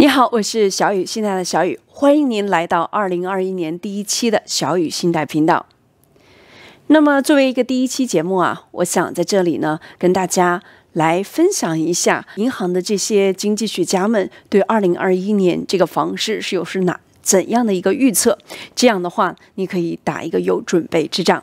你好，我是小雨，现在的小雨，欢迎您来到二零二一年第一期的小雨信贷频道。那么，作为一个第一期节目啊，我想在这里呢，跟大家来分享一下银行的这些经济学家们对二零二一年这个房市是有是哪怎样的一个预测？这样的话，你可以打一个有准备之仗。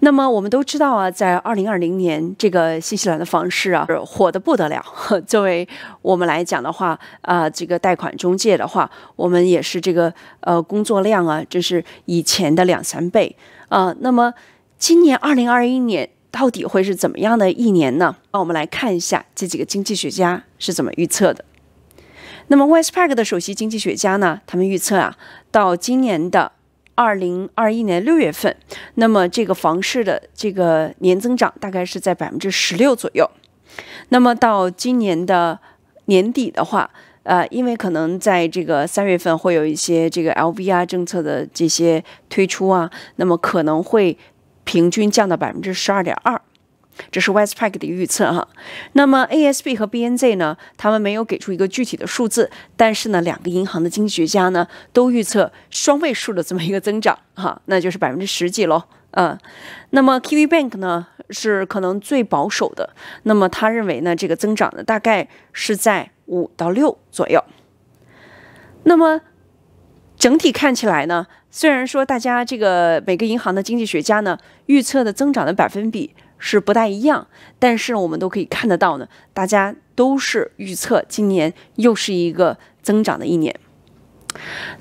那么我们都知道啊，在二零二零年，这个新西兰的房市啊火得不得了。作为我们来讲的话，啊，这个贷款中介的话，我们也是这个呃工作量啊，这是以前的两三倍啊。那么今年二零二一年到底会是怎么样的一年呢？让我们来看一下这几个经济学家是怎么预测的。那么 Westpac 的首席经济学家呢，他们预测啊，到今年的。二零二一年六月份，那么这个房市的这个年增长大概是在百分之十六左右。那么到今年的年底的话，呃，因为可能在这个三月份会有一些这个 LVR 政策的这些推出啊，那么可能会平均降到百分之十二点二。这是 Westpac 的预测哈，那么 ASB 和 BNZ 呢，他们没有给出一个具体的数字，但是呢，两个银行的经济学家呢，都预测双位数的这么一个增长哈，那就是百分之十几喽嗯，那么 Kiwi Bank 呢，是可能最保守的，那么他认为呢，这个增长呢，大概是在五到六左右。那么整体看起来呢，虽然说大家这个每个银行的经济学家呢，预测的增长的百分比。是不太一样，但是我们都可以看得到呢，大家都是预测今年又是一个增长的一年。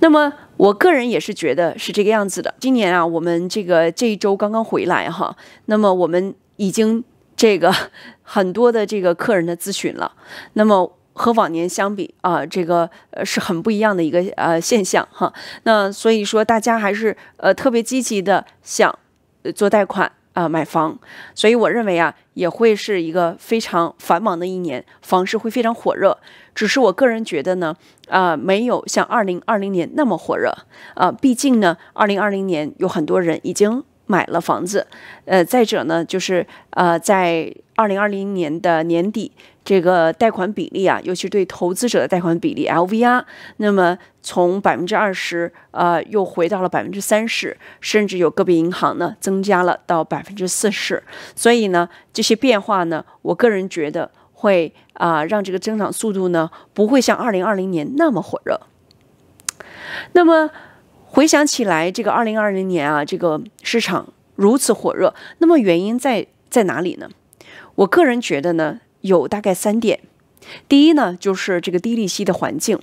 那么我个人也是觉得是这个样子的。今年啊，我们这个这一周刚刚回来哈，那么我们已经这个 很多的这个客人的咨询了。那么和往年相比啊，这个是很不一样的一个呃现象哈。那所以说大家还是呃特别积极的想做贷款。啊，买房，所以我认为啊，也会是一个非常繁忙的一年，房市会非常火热。只是我个人觉得呢，啊，没有像二零二零年那么火热。啊，毕竟呢，二零二零年有很多人已经。买了房子，呃，再者呢，就是呃，在二零二零年的年底，这个贷款比例啊，尤其对投资者的贷款比例 LVR，那么从百分之二十，呃，又回到了百分之三十，甚至有个别银行呢，增加了到百分之四十。所以呢，这些变化呢，我个人觉得会啊，让这个增长速度呢，不会像二零二零年那么火热。那么。回想起来，这个二零二零年啊，这个市场如此火热，那么原因在在哪里呢？我个人觉得呢，有大概三点。第一呢，就是这个低利息的环境。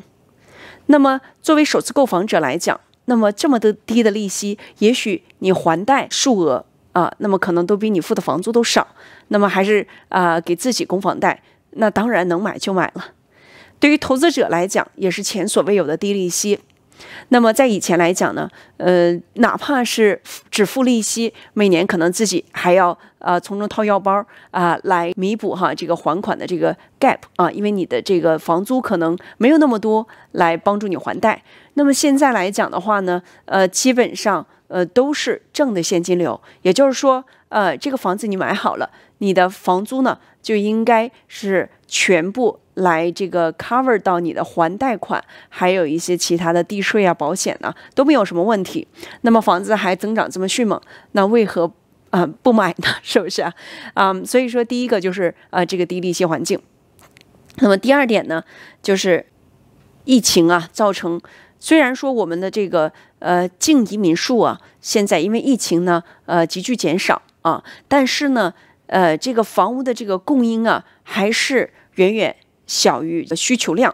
那么作为首次购房者来讲，那么这么的低的利息，也许你还贷数额啊，那么可能都比你付的房租都少。那么还是啊给自己供房贷，那当然能买就买了。对于投资者来讲，也是前所未有的低利息。那么在以前来讲呢，呃，哪怕是只付利息，每年可能自己还要呃从中掏腰包啊，来弥补哈这个还款的这个 gap 啊，因为你的这个房租可能没有那么多来帮助你还贷。那么现在来讲的话呢，呃，基本上呃都是正的现金流，也就是说，呃，这个房子你买好了，你的房租呢就应该是全部。来这个 cover 到你的还贷款，还有一些其他的地税啊、保险啊都没有什么问题。那么房子还增长这么迅猛，那为何啊不买呢？是不是啊？啊，所以说第一个就是啊这个低利息环境。那么第二点呢，就是疫情啊造成，虽然说我们的这个呃净移民数啊现在因为疫情呢呃急剧减少啊，但是呢呃这个房屋的这个供应啊还是远远。小于的需求量，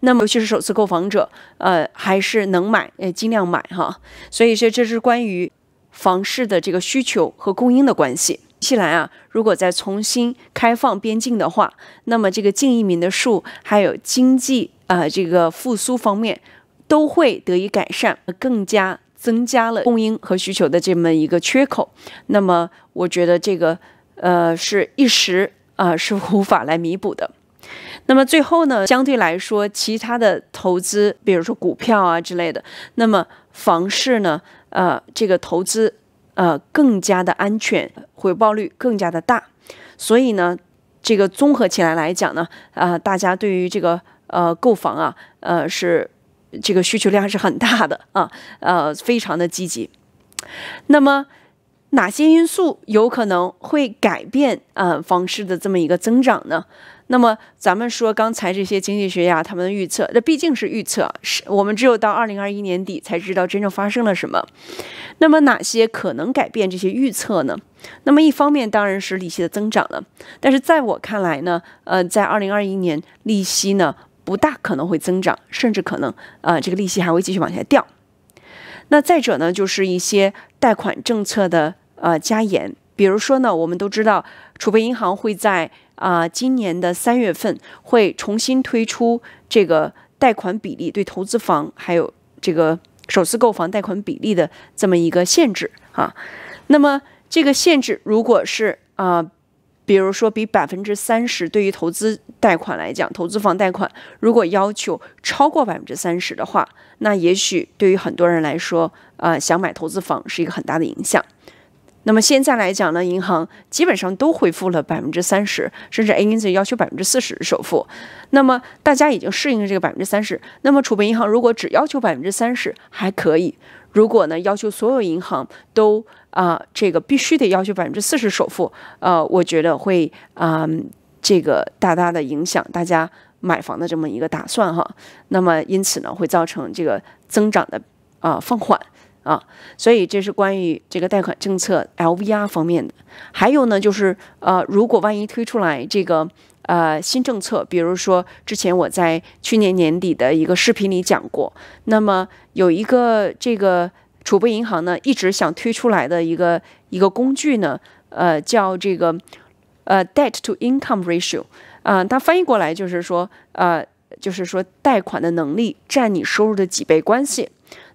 那么尤其是首次购房者，呃，还是能买，呃，尽量买哈。所以说，这是关于房市的这个需求和供应的关系。新西兰啊，如果再重新开放边境的话，那么这个净移民的数还有经济啊，这个复苏方面都会得以改善，更加增加了供应和需求的这么一个缺口。那么我觉得这个呃，是一时啊是无法来弥补的。那么最后呢，相对来说，其他的投资，比如说股票啊之类的，那么房市呢，呃，这个投资呃更加的安全，回报率更加的大，所以呢，这个综合起来来讲呢，啊，大家对于这个呃购房啊，呃是这个需求量是很大的啊，呃，非常的积极。那么哪些因素有可能会改变啊房市的这么一个增长呢？那么，咱们说刚才这些经济学家他们的预测，那毕竟是预测，是我们只有到2021年底才知道真正发生了什么。那么，哪些可能改变这些预测呢？那么，一方面当然是利息的增长了，但是在我看来呢，呃，在2021年利息呢不大可能会增长，甚至可能啊，这个利息还会继续往下掉。那再者呢，就是一些贷款政策的呃加严，比如说呢，我们都知道储备银行会在。啊，今年的三月份会重新推出这个贷款比例对投资房还有这个首次购房贷款比例的这么一个限制啊。那么这个限制如果是啊，比如说比百分之三十对于投资贷款来讲，投资房贷款如果要求超过百分之三十的话，那也许对于很多人来说啊，想买投资房是一个很大的影响。那么现在来讲呢，银行基本上都恢复了百分之三十，甚至 A 银行要求百分之四十首付。那么大家已经适应了这个百分之三十。那么储备银行如果只要求百分之三十还可以，如果呢要求所有银行都啊这个必须得要求百分之四十首付，呃，我觉得会啊这个大大的影响大家买房的这么一个打算哈。那么因此呢会造成这个增长的啊放缓。啊，所以这是关于这个贷款政策 LVR 方面的。还有呢，就是呃，如果万一推出来这个呃新政策，比如说之前我在去年年底的一个视频里讲过，那么有一个这个储备银行呢一直想推出来的一个一个工具呢，呃，叫这个呃 debt to income ratio，啊，它翻译过来就是说呃，就是说贷款的能力占你收入的几倍关系。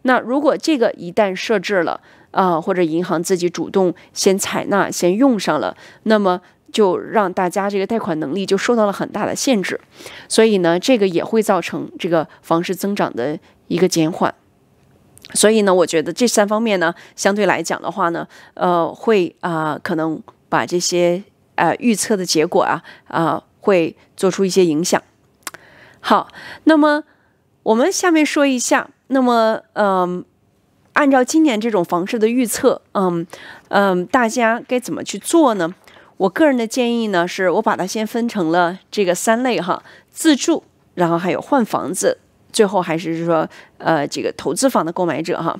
那如果这个一旦设置了啊，或者银行自己主动先采纳、先用上了，那么就让大家这个贷款能力就受到了很大的限制，所以呢，这个也会造成这个房市增长的一个减缓。所以呢，我觉得这三方面呢，相对来讲的话呢，呃，会啊，可能把这些呃预测的结果啊，啊，会做出一些影响。好，那么我们下面说一下。那么，嗯，按照今年这种房市的预测，嗯，嗯，大家该怎么去做呢？我个人的建议呢，是我把它先分成了这个三类哈：自住，然后还有换房子，最后还是说，呃，这个投资房的购买者哈。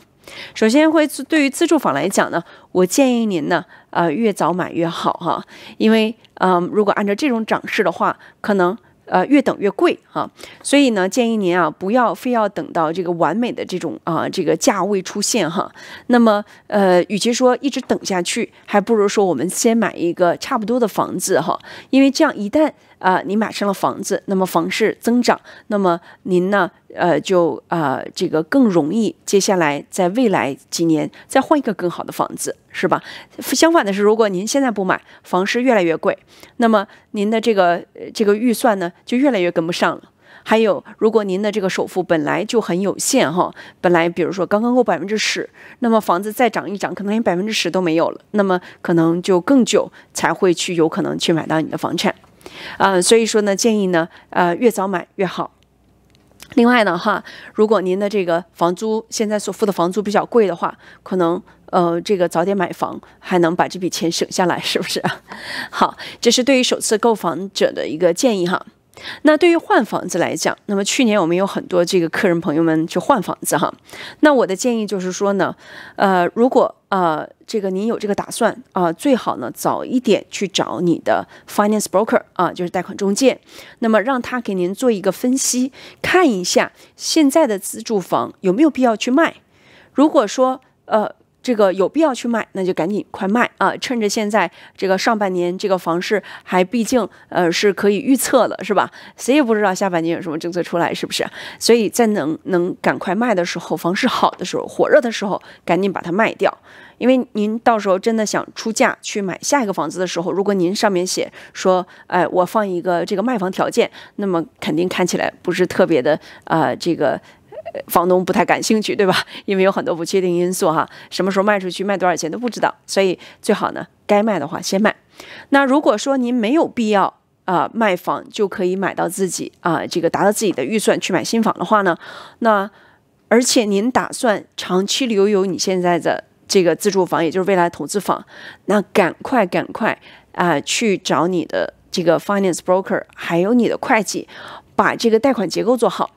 首先，会对于自住房来讲呢，我建议您呢，啊，越早买越好哈，因为，嗯，如果按照这种涨势的话，可能。呃，越等越贵哈，所以呢，建议您啊，不要非要等到这个完美的这种啊这个价位出现哈。那么，呃，与其说一直等下去，还不如说我们先买一个差不多的房子哈，因为这样一旦啊你买上了房子，那么房市增长，那么您呢，呃，就啊这个更容易接下来在未来几年再换一个更好的房子。是吧？相反的是，如果您现在不买，房市越来越贵，那么您的这个这个预算呢，就越来越跟不上了。还有，如果您的这个首付本来就很有限哈，本来比如说刚刚够百分之十，那么房子再涨一涨，可能连百分之十都没有了。那么可能就更久才会去有可能去买到你的房产，啊，所以说呢，建议呢，呃，越早买越好。另外呢，哈，如果您的这个房租现在所付的房租比较贵的话，可能呃，这个早点买房还能把这笔钱省下来，是不是好，这是对于首次购房者的一个建议哈。那对于换房子来讲，那么去年我们有很多这个客人朋友们去换房子哈。那我的建议就是说呢，呃，如果呃这个您有这个打算啊，最好呢早一点去找你的 finance broker 啊，就是贷款中介，那么让他给您做一个分析，看一下现在的自住房有没有必要去卖。如果说呃。这个有必要去卖，那就赶紧快卖啊！趁着现在这个上半年，这个房市还毕竟呃是可以预测的，是吧？谁也不知道下半年有什么政策出来，是不是？所以在能能赶快卖的时候，房市好的时候，火热的时候，赶紧把它卖掉。因为您到时候真的想出价去买下一个房子的时候，如果您上面写说，哎，我放一个这个卖房条件，那么肯定看起来不是特别的啊，这个。房东不太感兴趣，对吧？因为有很多不确定因素哈，什么时候卖出去、卖多少钱都不知道，所以最好呢，该卖的话先卖。那如果说您没有必要啊卖房，就可以买到自己啊这个达到自己的预算去买新房的话呢，那而且您打算长期留有你现在的这个自住房，也就是未来投资房，那赶快赶快啊去找你的这个 finance broker，还有你的会计，把这个贷款结构做好，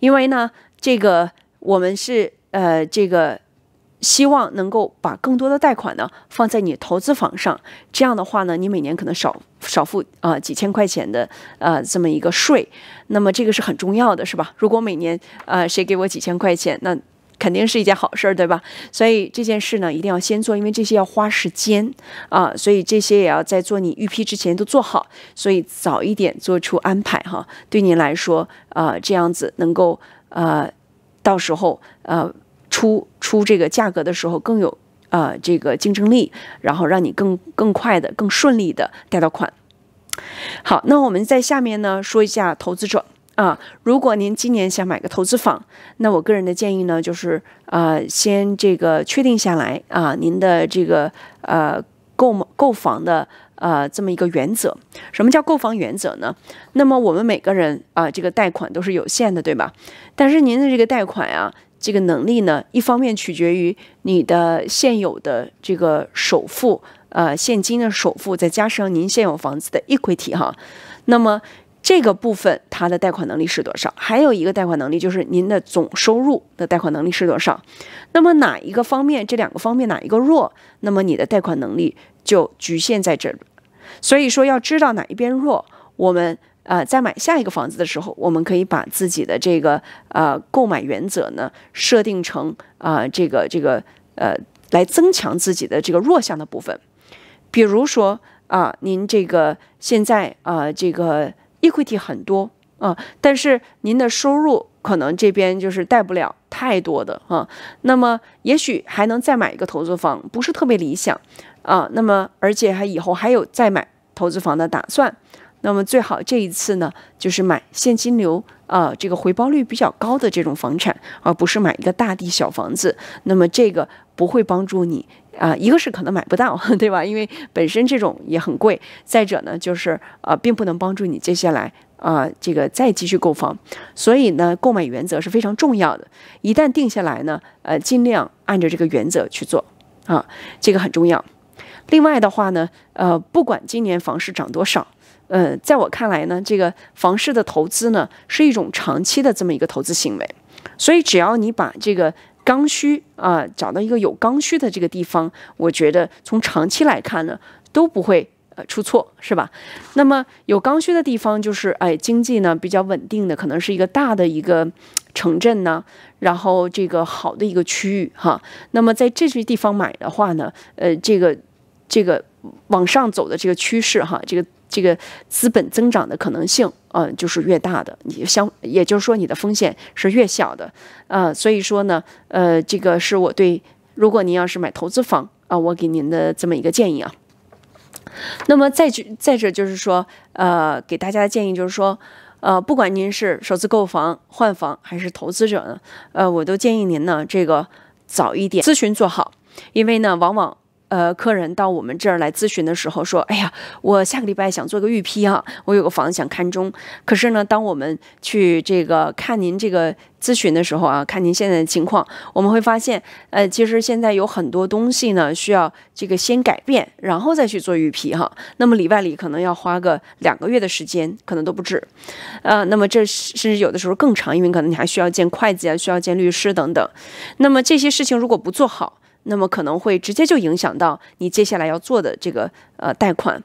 因为呢。这个我们是呃，这个希望能够把更多的贷款呢放在你投资房上，这样的话呢，你每年可能少少付啊几千块钱的呃这么一个税，那么这个是很重要的，是吧？如果每年啊谁给我几千块钱，那肯定是一件好事儿，对吧？所以这件事呢一定要先做，因为这些要花时间啊，所以这些也要在做你预批之前都做好，所以早一点做出安排哈，对您来说啊这样子能够。呃，到时候呃，出出这个价格的时候更有呃这个竞争力，然后让你更更快的、更顺利的贷到款。好，那我们在下面呢说一下投资者啊。如果您今年想买个投资房，那我个人的建议呢就是呃先这个确定下来啊，您的这个呃。购购房的呃这么一个原则，什么叫购房原则呢？那么我们每个人啊，这个贷款都是有限的，对吧？但是您的这个贷款呀，这个能力呢，一方面取决于你的现有的这个首付，呃，现金的首付，再加上您现有房子的 i t 体哈。那么。这个部分它的贷款能力是多少？还有一个贷款能力，就是您的总收入的贷款能力是多少？那么哪一个方面，这两个方面哪一个弱？那么你的贷款能力就局限在这儿。所以说，要知道哪一边弱，我们呃在买下一个房子的时候，我们可以把自己的这个呃购买原则呢设定成啊这个这个呃来增强自己的这个弱项的部分。比如说啊，您这个现在啊这个。l i q u i t y 很多啊，但是您的收入可能这边就是贷不了太多的啊，那么也许还能再买一个投资房，不是特别理想啊，那么而且还以后还有再买投资房的打算，那么最好这一次呢就是买现金流啊这个回报率比较高的这种房产，而不是买一个大地小房子，那么这个不会帮助你。啊，一个是可能买不到，对吧？因为本身这种也很贵。再者呢，就是呃，并不能帮助你接下来啊，这个再继续购房。所以呢，购买原则是非常重要的。一旦定下来呢，呃，尽量按照这个原则去做啊，这个很重要。另外的话呢，呃，不管今年房市涨多少，呃，在我看来呢，这个房市的投资呢，是一种长期的这么一个投资行为。所以只要你把这个。刚需啊，找到一个有刚需的这个地方，我觉得从长期来看呢，都不会呃出错，是吧？那么有刚需的地方就是，哎，经济呢比较稳定的，可能是一个大的一个城镇呢，然后这个好的一个区域哈。那么在这些地方买的话呢，呃，这个这个往上走的这个趋势哈，这个。这个资本增长的可能性，嗯，就是越大的，你相也就是说你的风险是越小的，呃，所以说呢，呃，这个是我对如果您要是买投资房啊，我给您的这么一个建议啊。那么再去再者就是说，呃，给大家的建议就是说，呃，不管您是首次购房、换房还是投资者呢，呃，我都建议您呢这个早一点咨询做好，因为呢，往往。呃，客人到我们这儿来咨询的时候说：“哎呀，我下个礼拜想做个预批啊，我有个房子想看中。可是呢，当我们去这个看您这个咨询的时候啊，看您现在的情况，我们会发现，呃，其实现在有很多东西呢，需要这个先改变，然后再去做预批哈。那么里外里可能要花个两个月的时间，可能都不止。呃，那么这甚至有的时候更长，因为可能你还需要见会计啊，需要见律师等等。那么这些事情如果不做好，那么可能会直接就影响到你接下来要做的这个呃贷款，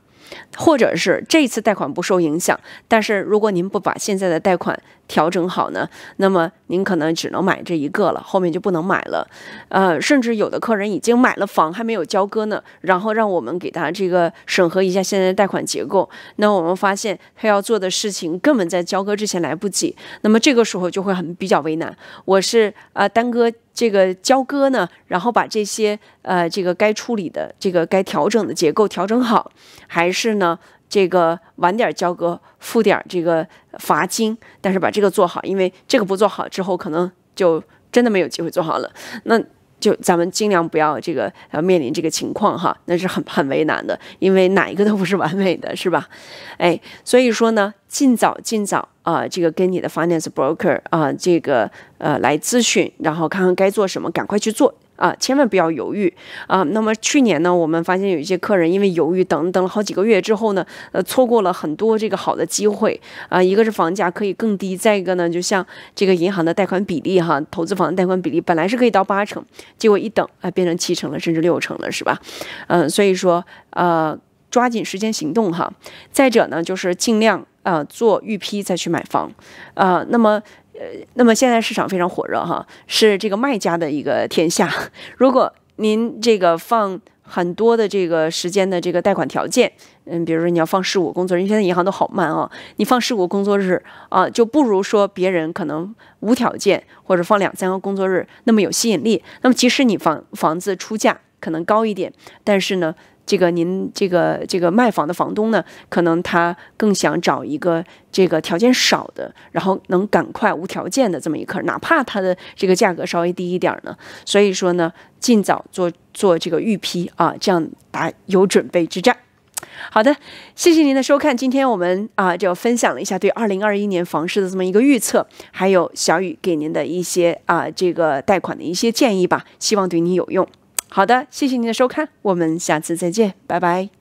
或者是这一次贷款不受影响。但是如果您不把现在的贷款调整好呢，那么您可能只能买这一个了，后面就不能买了。呃，甚至有的客人已经买了房还没有交割呢，然后让我们给他这个审核一下现在的贷款结构。那我们发现他要做的事情根本在交割之前来不及，那么这个时候就会很比较为难。我是呃丹哥。这个交割呢，然后把这些呃，这个该处理的、这个该调整的结构调整好，还是呢，这个晚点交割付点这个罚金，但是把这个做好，因为这个不做好之后，可能就真的没有机会做好了。那。就咱们尽量不要这个呃面临这个情况哈，那是很很为难的，因为哪一个都不是完美的，是吧？哎，所以说呢，尽早尽早啊，这个跟你的 finance broker 啊，这个呃来咨询，然后看看该做什么，赶快去做。啊，千万不要犹豫啊！那么去年呢，我们发现有一些客人因为犹豫，等等了好几个月之后呢，呃，错过了很多这个好的机会啊。一个是房价可以更低，再一个呢，就像这个银行的贷款比例哈，投资房贷款比例本来是可以到八成，结果一等啊，变成七成了，甚至六成了，是吧？嗯，所以说呃，抓紧时间行动哈。再者呢，就是尽量啊做预批再去买房，啊，那么。呃，那么现在市场非常火热哈，是这个卖家的一个天下。如果您这个放很多的这个时间的这个贷款条件，嗯，比如说你要放十五个工作日，因为现在银行都好慢啊，你放十五个工作日啊，就不如说别人可能无条件或者放两三个工作日那么有吸引力。那么即使你房房子出价可能高一点，但是呢。这个您这个这个卖房的房东呢，可能他更想找一个这个条件少的，然后能赶快无条件的这么一块，哪怕他的这个价格稍微低一点呢。所以说呢，尽早做做这个预批啊，这样打有准备之战。好的，谢谢您的收看。今天我们啊就分享了一下对二零二一年房市的这么一个预测，还有小雨给您的一些啊这个贷款的一些建议吧，希望对你有用。好的，谢谢您的收看，我们下次再见，拜拜。